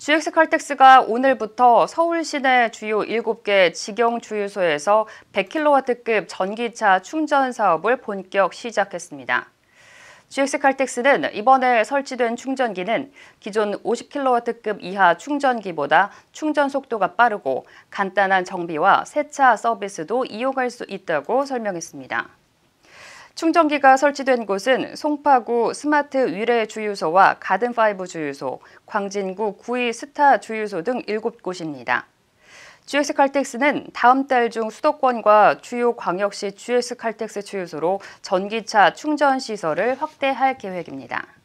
GX 칼텍스가 오늘부터 서울 시내 주요 7개 직영 주유소에서 100kW급 전기차 충전 사업을 본격 시작했습니다. GX 칼텍스는 이번에 설치된 충전기는 기존 50kW급 이하 충전기보다 충전 속도가 빠르고 간단한 정비와 세차 서비스도 이용할 수 있다고 설명했습니다. 충전기가 설치된 곳은 송파구 스마트 위례 주유소와 가든파이브 주유소, 광진구 구이 스타 주유소 등 7곳입니다. GX 칼텍스는 다음 달 중 수도권과 주요 광역시 GX 칼텍스 주유소로 전기차 충전 시설을 확대할 계획입니다.